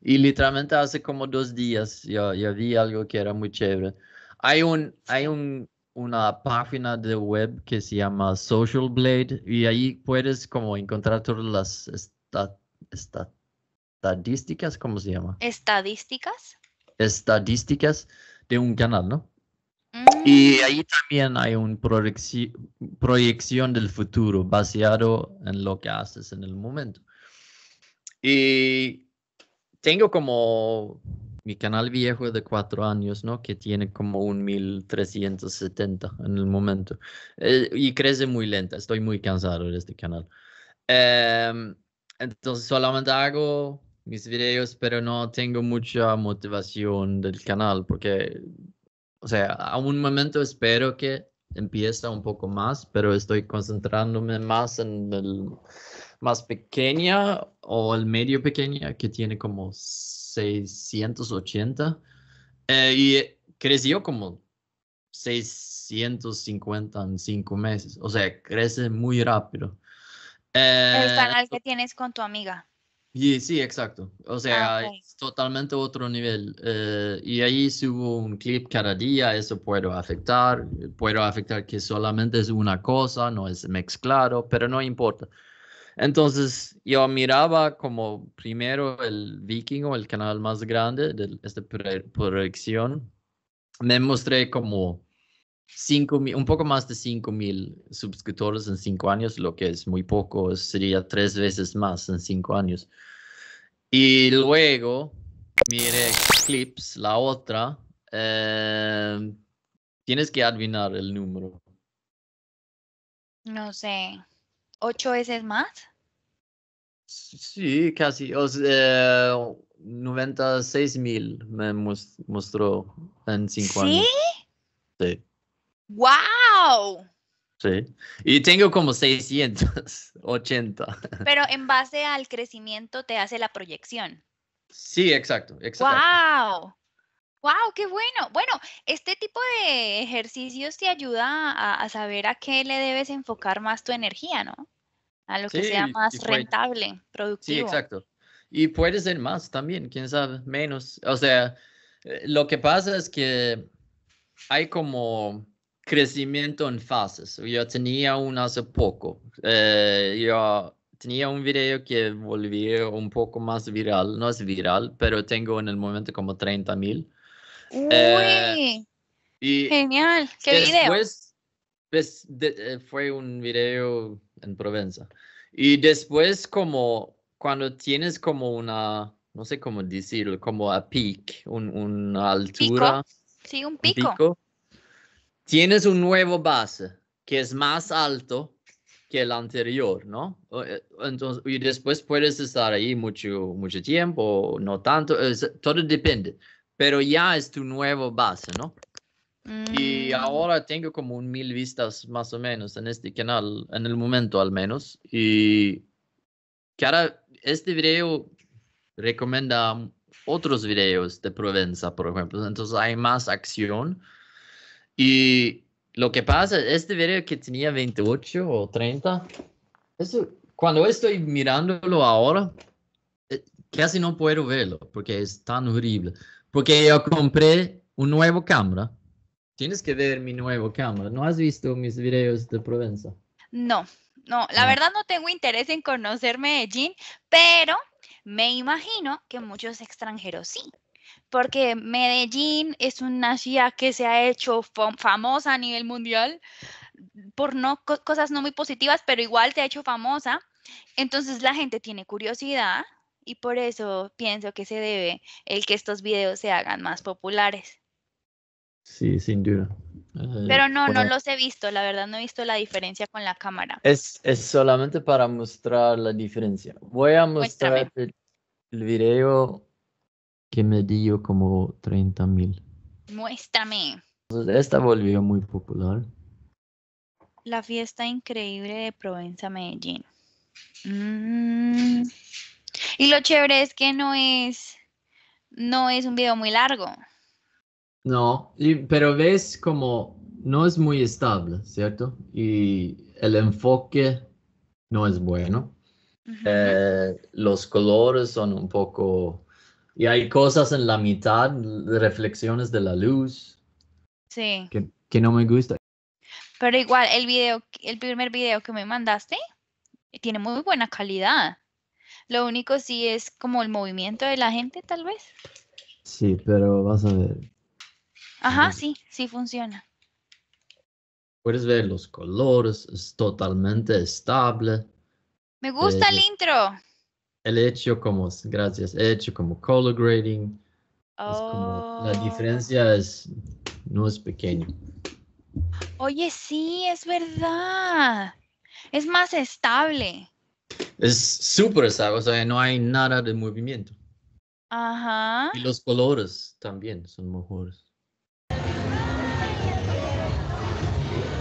Y literalmente hace como dos días yo vi algo que era muy chévere hay un, hay un, una página de web que se llama Social Blade y ahí puedes como encontrar todas las estadísticas, ¿cómo se llama? Estadísticas. Estadísticas de un canal, ¿no? Mm. Y ahí también hay una proyección del futuro basado en lo que haces en el momento. Y tengo como mi canal viejo de cuatro años, ¿no? Que tiene como un 1370 en el momento. Eh, y crece muy lenta, estoy muy cansado de este canal. Em, entonces solamente hago mis videos, pero no tengo mucha motivación del canal porque, o sea, a un momento espero que empiece un poco más, pero estoy concentrándome más en el más pequeña o el medio pequeña que tiene como 680 eh, y creció como 650 en cinco meses. O sea, crece muy rápido. el eh, canal que tienes con tu amiga. Y, sí, exacto. O sea, ah, es totalmente otro nivel. Eh, y ahí subo un clip cada día, eso puedo afectar. Puedo afectar que solamente es una cosa, no es mezclado, pero no importa. Entonces yo miraba como primero el Viking, o el canal más grande de esta proyección. Me mostré como un poco más de 5 mil suscriptores en 5 años, lo que es muy poco, sería tres veces más en 5 años. Y luego mire clips, la otra. Eh, tienes que adivinar el número. No sé. ¿Ocho veces más? Sí, casi. 96 mil me mostró en cinco años. ¿Sí? ¡Wow! Sí. Y tengo como 680. Pero en base al crecimiento te hace la proyección. Sí, exacto, exacto. ¡Wow! ¡Wow! ¡Qué bueno! Bueno, este tipo de ejercicios te ayuda a, saber a qué le debes enfocar más tu energía, ¿no? A lo que sea más rentable, productivo. Sí, exacto. Y puede ser más también, quién sabe, menos. O sea, eh, lo que pasa es que hay como crecimiento en fases. Yo tenía uno hace poco. Eh, yo tenía un video que volví un poco más viral, no es viral, pero tengo en el momento como 30 mil. Uy, genial, qué video. Pues, eh, fue un video en Provenza. Y después como cuando tienes como una, no sé cómo decirlo, como a peak, un, una altura. Sí, un pico. Tienes un nuevo base que es más alto que el anterior, ¿no? Eh, entonces, y después puedes estar ahí mucho, mucho tiempo, no tanto, todo depende pero ya es tu nuevo base, ¿no? Y mm. ahora tengo como un mil vistas más o menos en este canal, en el momento al menos. Y ahora este video recomienda otros videos de Provenza, por ejemplo. Entonces hay más acción. Y lo que pasa, este video que tenía 28 o 30, cuando estoy mirándolo ahora, eh, casi no puedo verlo porque es tan horrible. Porque yo compré un nuevo cámara. Tienes que ver mi nuevo cámara. ¿No has visto mis videos de Provenza? No, no, la ah. verdad no tengo interés en conocer Medellín, pero me imagino que muchos extranjeros sí porque Medellín es una ciudad que se ha hecho famosa a nivel mundial por no cosas no muy positivas, pero igual se ha hecho famosa. Entonces la gente tiene curiosidad y por eso pienso que se debe el que estos videos se hagan más populares. Sí, sin duda. Eh, Pero no, no los he visto, la verdad no he visto la diferencia con la cámara. Es, solamente para mostrar la diferencia. Voy a mostrar el, video que me dio como 30 mil. Muéstrame. Esta volvió muy popular. La fiesta increíble de Provenza, Medellín. Mm. Y lo chévere es que no es, no es un video muy largo. No, pero ves como no es muy estable, ¿cierto? Y el enfoque no es bueno. Eh, los colores son un poco... Y hay cosas en la mitad, reflexiones de la luz. Sí. Que, que no me gusta. Pero igual, el video, el primer video que me mandaste tiene muy buena calidad. Lo único sí es como el movimiento de la gente, tal vez. Sí, pero vas a ver. Ajá, sí, sí funciona. Puedes ver los colores, es totalmente estable. Me gusta el eh, intro. El hecho como, gracias, hecho como color grading. la oh. diferencia es, no es pequeño. Oye, sí, es verdad. Es más estable. Es súper sabio, o sea, no hay nada de movimiento. Ajá. Y los colores también son mejores.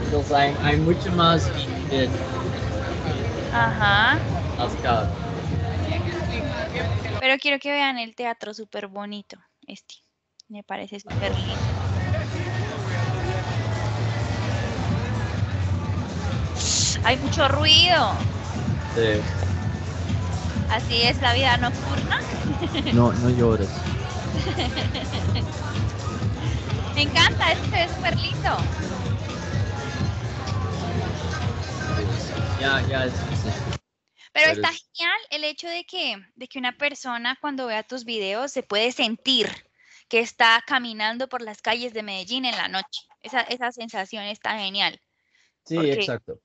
Entonces hay, mucho más de... Ajá. Pero quiero que vean el teatro súper bonito, este. Me parece súper lindo. Hay mucho ruido. Así es la vida nocturna. No, no llores. Me encanta, este es súper lindo. Ya, ya, Pero está genial el hecho de que, de que una persona cuando vea tus videos se puede sentir que está caminando por las calles de Medellín en la noche. Esa, esa sensación está genial. Sí, exacto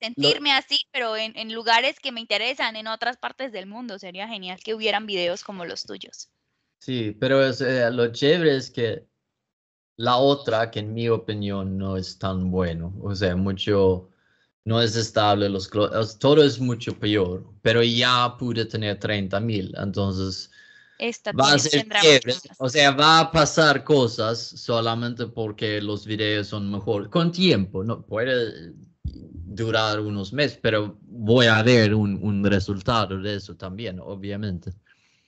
sentirme así, pero en, en, lugares que me interesan, en otras partes del mundo. Sería genial que hubieran videos como los tuyos. Sí, pero eh, lo chévere es que la otra, que en mi opinión no es tan bueno, o sea, mucho, no es estable, los, todo es mucho peor, pero ya pude tener 30 mil, entonces... Esta va a ser o sea, va a pasar cosas solamente porque los videos son mejor, con tiempo, no puede durar unos meses, pero voy a ver un, resultado de eso también, obviamente.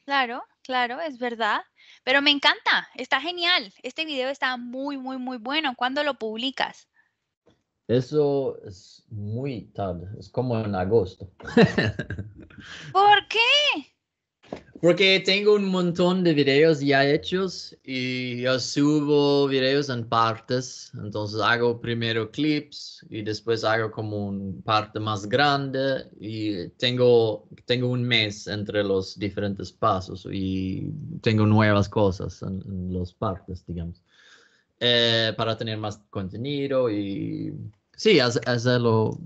Claro, claro, es verdad. Pero me encanta, está genial. Este video está muy, muy, muy bueno. ¿Cuándo lo publicas? Eso es muy tarde, es como en agosto. ¿Por qué? Porque tengo un montón de videos ya hechos y yo subo videos en partes. Entonces hago primero clips y después hago como una parte más grande y tengo, tengo un mes entre los diferentes pasos y tengo nuevas cosas en, los las partes, digamos, eh, para tener más contenido y sí, hacerlo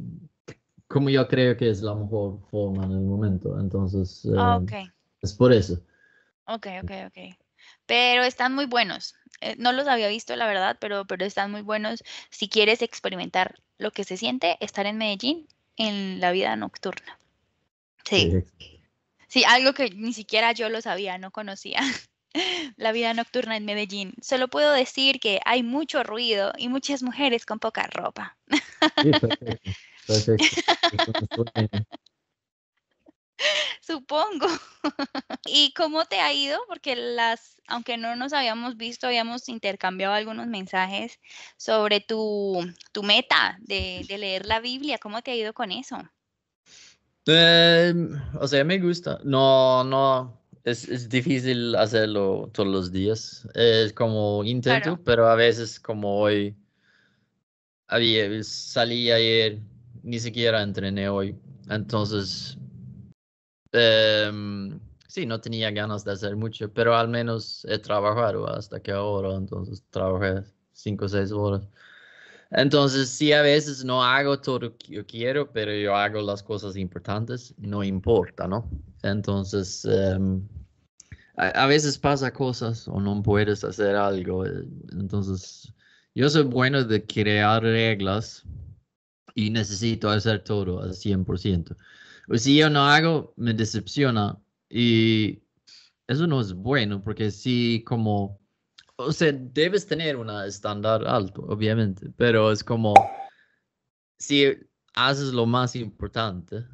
como yo creo que es la mejor forma en el momento. Entonces... Eh, ah, okay es por eso. Ok, ok, ok. Pero están muy buenos. Eh, no los había visto, la verdad, pero, pero están muy buenos. Si quieres experimentar lo que se siente estar en Medellín en la vida nocturna. Sí. Sí, algo que ni siquiera yo lo sabía, no conocía [laughs] la vida nocturna en Medellín. Solo puedo decir que hay mucho ruido y muchas mujeres con poca ropa. Sí, perfecto, [laughs] perfecto. [laughs] Supongo. [laughs] ¿Y cómo te ha ido? Porque las, aunque no nos habíamos visto, habíamos intercambiado algunos mensajes sobre tu, tu meta de, leer la Biblia. ¿Cómo te ha ido con eso? Eh, o sea, me gusta. No, no, es, es difícil hacerlo todos los días. Es como intento, pero a veces como hoy, había, salí ayer, ni siquiera entrené hoy. Entonces Em, sí, no tenía ganas de hacer mucho, pero al menos he trabajado hasta que ahora, entonces trabajé cinco o seis horas. Entonces, sí, a veces no hago todo lo que yo quiero, pero yo hago las cosas importantes, no importa, ¿no? Entonces, em, a, a, veces pasa cosas o no puedes hacer algo. Eh, entonces, yo soy bueno de crear reglas y necesito hacer todo al 100%. Pues si yo no hago, me decepciona. Y eso no es bueno, porque si como. O sea, debes tener un estándar alto, obviamente, pero es como. Si haces lo más importante,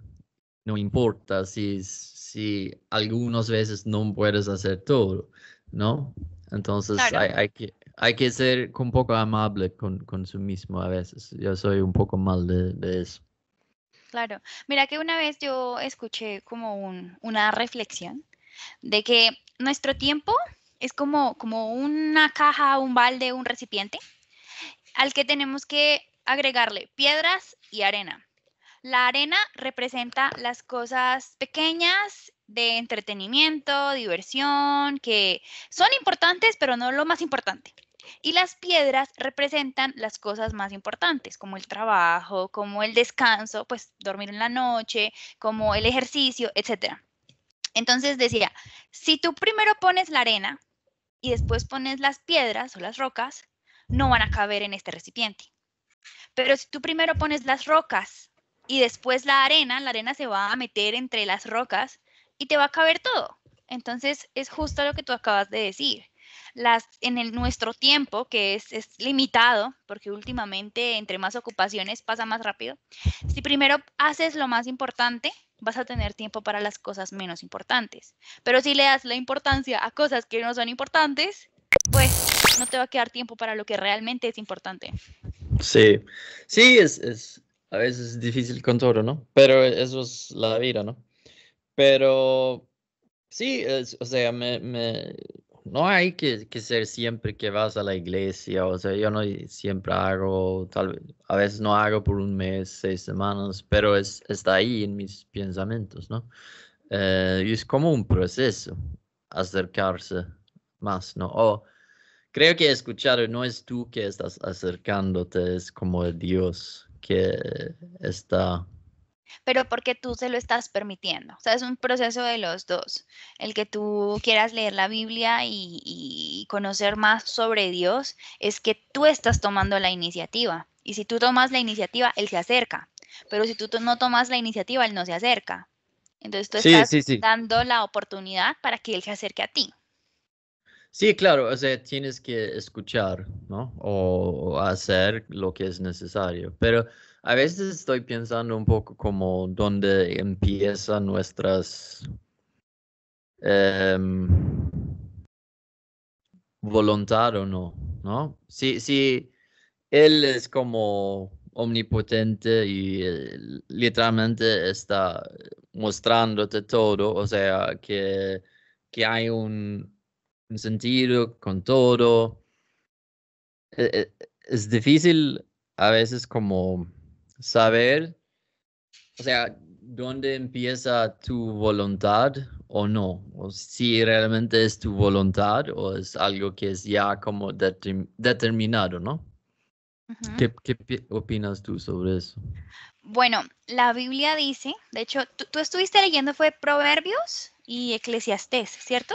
no importa si, si algunas veces no puedes hacer todo, ¿no? Entonces hay, que, hay que ser un poco amable con, con mismo a veces. Yo soy un poco mal de, de eso claro. Mira que una vez yo escuché como una reflexión de que nuestro tiempo es como, como una caja, un balde, un recipiente al que tenemos que agregarle piedras y arena. La arena representa las cosas pequeñas de entretenimiento, diversión, que son importantes, pero no lo más importante. Y las piedras representan las cosas más importantes, como el trabajo, como el descanso, pues dormir en la noche, como el ejercicio, etc. Entonces decía, si tú primero pones la arena y después pones las piedras o las rocas, no van a caber en este recipiente. Pero si tú primero pones las rocas y después la arena, la arena se va a meter entre las rocas y te va a caber todo. Entonces es justo lo que tú acabas de decir en el, nuestro tiempo, que es, limitado, porque últimamente entre más ocupaciones pasa más rápido, si primero haces lo más importante, vas a tener tiempo para las cosas menos importantes. Pero si le das la importancia a cosas que no son importantes, pues no te va a quedar tiempo para lo que realmente es importante. Sí, sí, es, es a veces difícil con todo, ¿no? Pero eso es la vida, ¿no? Pero sí, o sea, me, me, no hay que, ser siempre que vas a la iglesia, o sea, yo no siempre hago, tal vez, a veces no hago por un mes, seis semanas, pero es, está ahí en mis pensamientos, ¿no? Eh, y es como un proceso acercarse más, ¿no? O creo que escuchar no es tú que estás acercándote, es como Dios que está pero porque tú se lo estás permitiendo. O sea, es un proceso de los dos. El que tú quieras leer la Biblia y, conocer más sobre Dios es que tú estás tomando la iniciativa. Y si tú tomas la iniciativa, Él se acerca. Pero si tú no tomas la iniciativa, Él no se acerca. Entonces tú estás dando la oportunidad para que Él se acerque a ti. Sí, claro, o sea, tienes que escuchar, ¿no? O hacer lo que es necesario. Pero a veces estoy pensando un poco como dónde empiezan nuestras em, voluntad o no, ¿no? Si, sí. él es como omnipotente y eh, literalmente está mostrándote todo, o sea, que hay un sentido, con todo. E, e, es difícil a veces como saber, o sea, dónde empieza tu voluntad o no, o si realmente es tu voluntad o es algo que es ya como determinado, ¿no? ¿Qué, opinas tú sobre eso? Bueno, la Biblia dice, de hecho, tú, tú estuviste leyendo fue Proverbios y Eclesiastés, ¿cierto?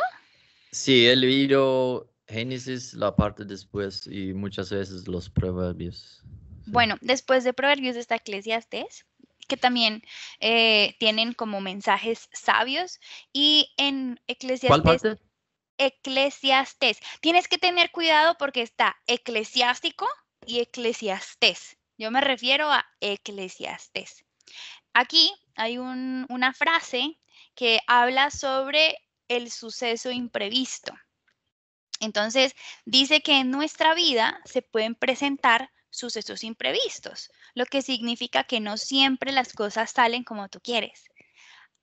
Sí, el libro Génesis, la parte después y muchas veces los proverbios. Bueno, después de proverbios está Eclesiastes, que también eh, tienen como mensajes sabios. Y en Eclesiastes... ¿Cuál Tienes que tener cuidado porque está eclesiástico y eclesiastés. Yo me refiero a eclesiastés. Aquí hay una frase que habla sobre el suceso imprevisto. Entonces, dice que en nuestra vida se pueden presentar sucesos imprevistos, lo que significa que no siempre las cosas salen como tú quieres.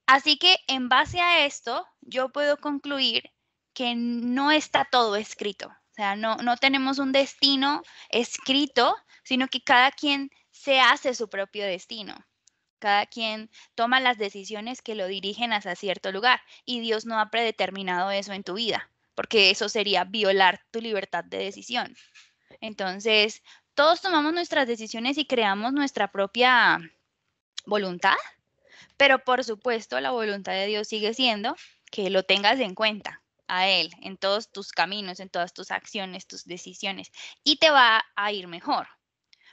Así que en base a esto, yo puedo concluir que no está todo escrito. O sea, no, no tenemos un destino escrito, sino que cada quien se hace su propio destino. Cada quien toma las decisiones que lo dirigen hacia cierto lugar y Dios no ha predeterminado eso en tu vida, porque eso sería violar tu libertad de decisión. Entonces, todos tomamos nuestras decisiones y creamos nuestra propia voluntad, pero por supuesto la voluntad de Dios sigue siendo que lo tengas en cuenta a Él en todos tus caminos, en todas tus acciones, tus decisiones, y te va a ir mejor.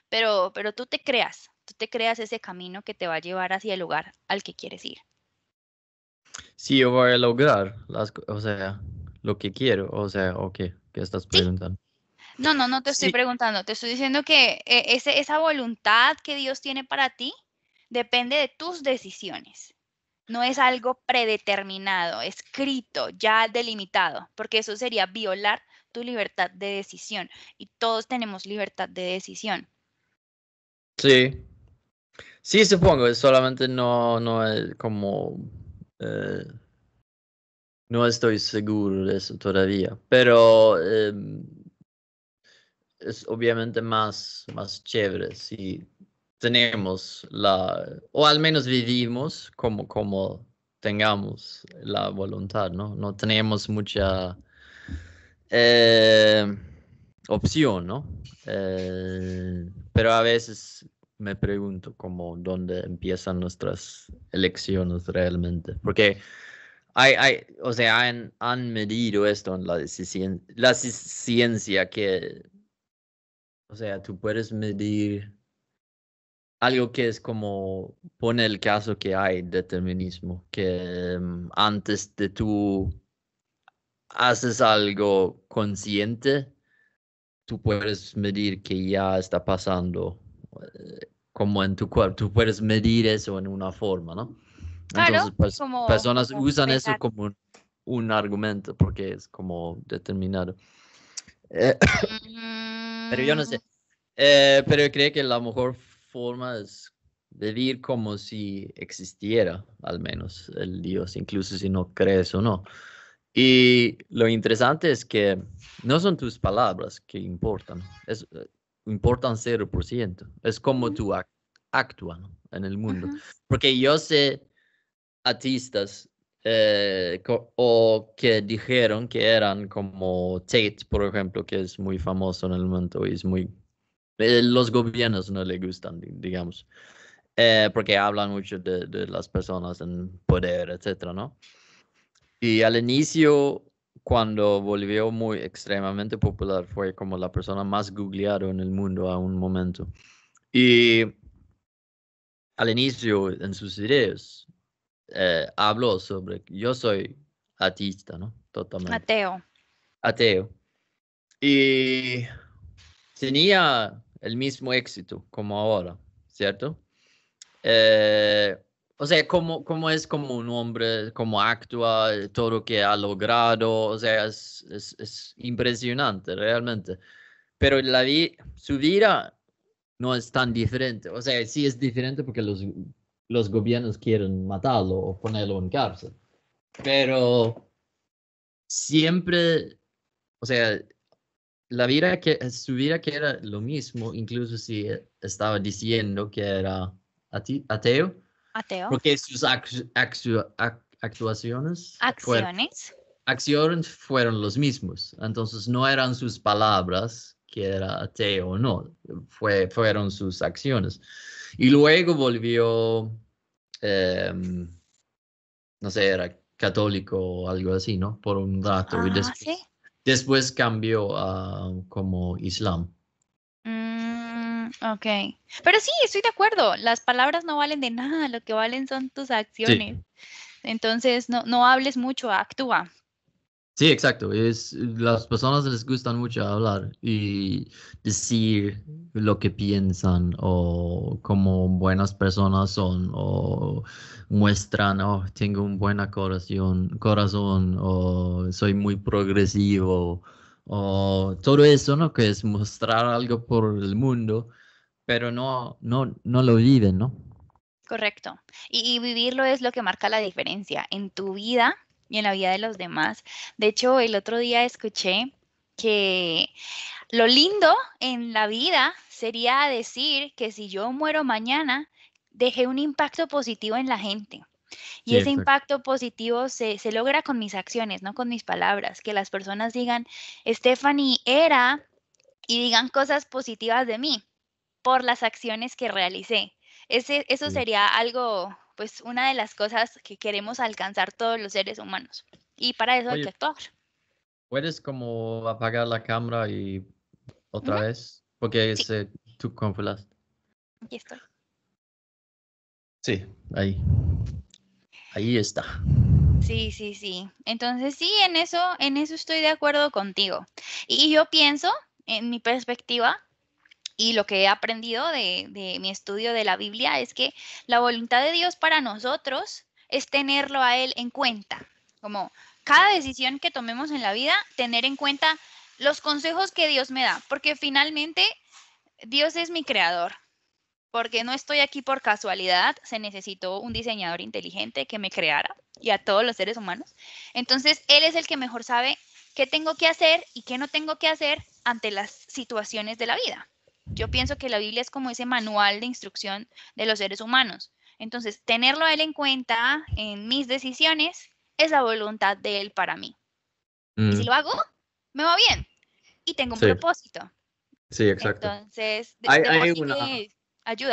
Pero, pero tú te creas tú te creas ese camino que te va a llevar hacia el lugar al que quieres ir. Sí, yo voy a lograr, o sea, lo que quiero, o sea, o qué, estás preguntando. No, no, no te estoy preguntando, te estoy diciendo que eh, esa voluntad que Dios tiene para ti depende de tus decisiones. No es algo predeterminado, escrito, ya delimitado, porque eso sería violar tu libertad de decisión y todos tenemos libertad de decisión. Sí, Sí, supongo, solamente no, no es como... Eh, no estoy seguro de eso todavía, pero em, es obviamente más, más chévere si tenemos la, o al menos vivimos como, como tengamos la voluntad, ¿no? No tenemos mucha eh, opción, ¿no? Eh, pero a veces me pregunto como dónde empiezan nuestras elecciones realmente, porque hay, o sea, han, medido esto en la, la ciencia que, o sea, tú puedes medir algo que es como pone el caso que hay determinismo, que em, antes de tú haces algo consciente, tú puedes medir que ya está pasando eh, como en tu cuerpo, tú puedes medir eso en una forma, ¿no? Entonces, pues, personas usan eso como un, argumento porque es como determinado. Eh, [coughs] pero yo no sé. Mm. Eh, pero creo que la mejor forma es vivir como si existiera, al menos, el Dios, incluso si no crees o no. Y lo interesante es que no son tus palabras que importan. Es, importan ciento. Es como tú actúas en el mundo. Porque yo sé artistas eh, o que dijeron que eran como Tate, por ejemplo, que es muy famoso en el mundo. y es muy... Eh, los gobiernos no le gustan, digamos, eh, porque hablan mucho de, las personas en poder, etcétera, ¿no? Y al inicio cuando volvió muy extremadamente popular, fue como la persona más googleada en el mundo a un momento. Y al inicio, en sus videos, eh, habló sobre, yo soy ateísta, ¿no? Totalmente. Ateo. Ateo. Y tenía el mismo éxito como ahora, ¿cierto? Eh, o sea, ¿cómo, ¿cómo, es como un hombre, cómo actúa, eh, todo lo que ha logrado? O sea, es, es, impresionante realmente. Pero la su vida no es tan diferente. O sea, sí es diferente porque los, los gobiernos quieren matarlo o ponerlo en cárcel. Pero siempre, o sea, la vida que, su vida que era lo mismo, incluso si estaba diciendo que era ateo porque sus actuaciones. Acciones. fueron los mismos. Entonces no eran sus palabras que era ateo o no, fue, fueron sus acciones. Y luego volvió, em, no sé, era católico o algo así, ¿no? Por un rato. y ah, después, después cambió a como islam. Ok. Pero sí, estoy de acuerdo. Las palabras no valen de nada, lo que valen son tus acciones. Entonces, no, no hables mucho, actúa. Sí, exacto. Es, las personas les gustan mucho hablar y decir lo que piensan o cómo buenas personas son o muestran, oh, tengo un buen corazón, corazón o soy muy progresivo o todo eso, ¿no? Que es mostrar algo por el mundo pero no, no, no lo viven, ¿no? Correcto. Y, vivirlo es lo que marca la diferencia en tu vida y en la vida de los demás. De hecho, el otro día escuché que lo lindo en la vida sería decir que si yo muero mañana, dejé un impacto positivo en la gente. Y ese impacto positivo se, se logra con mis acciones, no con mis palabras. Que las personas digan, Stephanie era, y digan cosas positivas de mí por las acciones que realicé. Ese, eso sería algo, pues una de las cosas que queremos alcanzar todos los seres humanos. Y para eso el hay ¿Puedes como apagar la cámara y otra vez? Porque ese tú confías Aquí está Sí, ahí. Ahí está. Sí, sí, sí. Entonces sí, en eso, en eso estoy de acuerdo contigo. Y yo pienso, en mi perspectiva, y lo que he aprendido de, mi estudio de la Biblia es que la voluntad de Dios para nosotros es tenerlo a Él en cuenta, como cada decisión que tomemos en la vida, tener en cuenta los consejos que Dios me da, porque finalmente Dios es mi creador, porque no estoy aquí por casualidad, se necesitó un diseñador inteligente que me creara y a todos los seres humanos. Entonces, Él es el que mejor sabe qué tengo que hacer y qué no tengo que hacer ante las situaciones de la vida. Yo pienso que la Biblia es como ese manual de instrucción de los seres humanos. Entonces, tenerlo a él en cuenta en mis decisiones es la voluntad de él para mí. Y si mm. lo hago, me va bien. Y tengo un propósito. Sí, exacto. Entonces, ayuda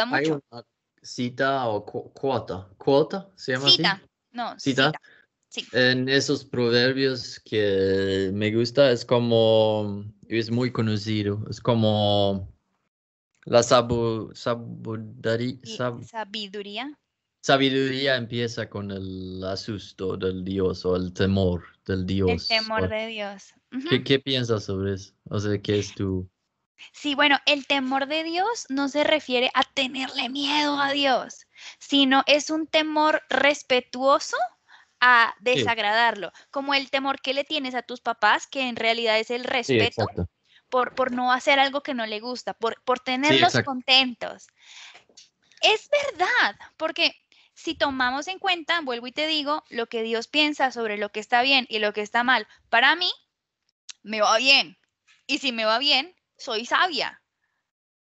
mucho. Hay una cita o cuota. ¿Cuota se llama cita. No, cita. En esos proverbios que me gusta es como, es muy conocido, es como la sabiduría. Sabiduría empieza con el asusto del Dios o el temor del Dios. El temor de Dios. ¿Qué, piensas sobre eso? O sea, ¿qué es tu...? Sí, bueno, el temor de Dios no se refiere a tenerle miedo a Dios, sino es un temor respetuoso a desagradarlo, como el temor que le tienes a tus papás, que en realidad es el respeto por, no hacer algo que no le gusta, por, tenerlos contentos. Es verdad, porque si tomamos en cuenta, vuelvo y te digo, lo que Dios piensa sobre lo que está bien y lo que está mal, para mí, me va bien. Y si me va bien, soy sabia.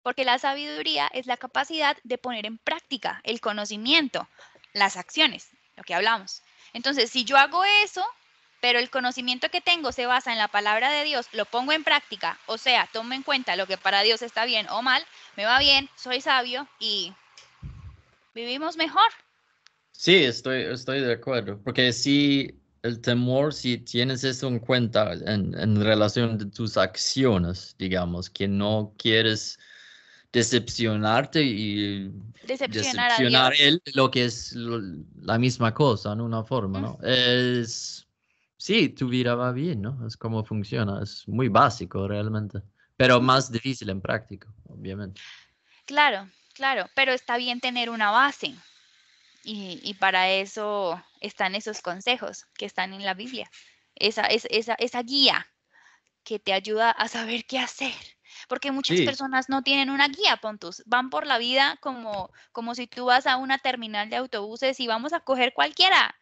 Porque la sabiduría es la capacidad de poner en práctica el conocimiento, las acciones, lo que hablamos. Entonces, si yo hago eso, pero el conocimiento que tengo se basa en la palabra de Dios, lo pongo en práctica, o sea, tomo en cuenta lo que para Dios está bien o mal, me va bien, soy sabio y vivimos mejor. Sí, estoy, estoy de acuerdo, porque si el temor, si tienes eso en cuenta en, relación de tus acciones, digamos, que no quieres decepcionarte y decepcionar, lo que es la misma cosa, en una forma, ¿no? Es sí, tu vida va bien, ¿no? Es como funciona, es muy básico realmente, pero más difícil en práctica, obviamente. Claro, claro, pero está bien tener una base y, para eso están esos consejos que están en la Biblia, esa, es, esa, guía que te ayuda a saber qué hacer. Porque muchas personas no tienen una guía, Pontus. Van por la vida como, como si tú vas a una terminal de autobuses y vamos a coger cualquiera.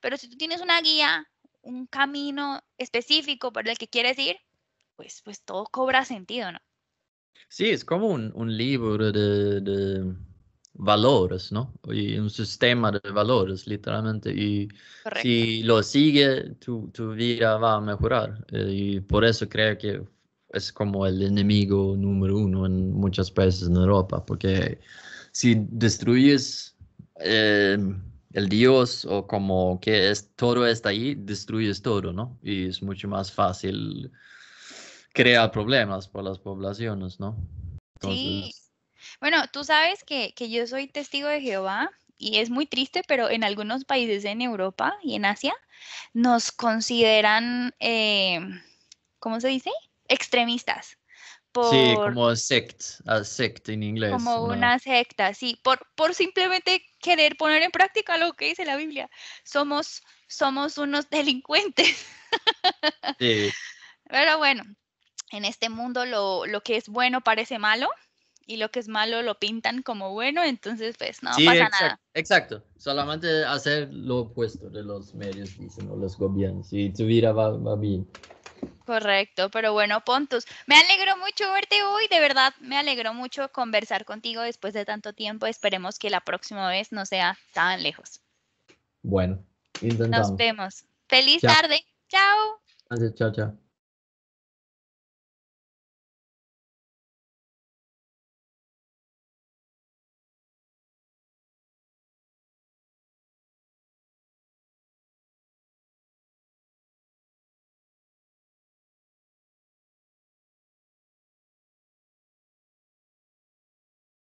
Pero si tú tienes una guía, un camino específico por el que quieres ir, pues, pues todo cobra sentido, ¿no? Sí, es como un, un libro de, valores, ¿no? Y un sistema de valores, literalmente. Y si lo sigue, tu, tu, vida va a mejorar. Eh, y por eso creo que es como el enemigo número uno en muchas países en Europa, porque si destruyes... Eh, el Dios o como que es, todo está ahí, destruyes todo, ¿no? Y es mucho más fácil crear problemas para las poblaciones, ¿no? Sí. Bueno, tú sabes que, yo soy testigo de Jehová y es muy triste, pero en algunos países en Europa y en Asia nos consideran, eh, ¿cómo se dice? Extremistas. sí, como sect, a sect en inglés. Como una, una secta, sí, por, por simplemente querer poner en práctica lo que dice la Biblia. Somos, somos unos [laughs] delincuentes. Pero bueno, en este mundo lo, lo, que es bueno parece malo y lo que es malo lo pintan como bueno, entonces pues no pasa nada. Exacto, solamente hacer lo opuesto de los medios, dicen, o los gobiernos, y tu vida va, va bien. Correcto, pero bueno, Pontus, me alegro mucho verte hoy, de verdad, me alegro mucho conversar contigo después de tanto tiempo. Esperemos que la próxima vez no sea tan lejos. Bueno, intentamos. Nos vemos. Feliz tarde. Chao. Chao, chao.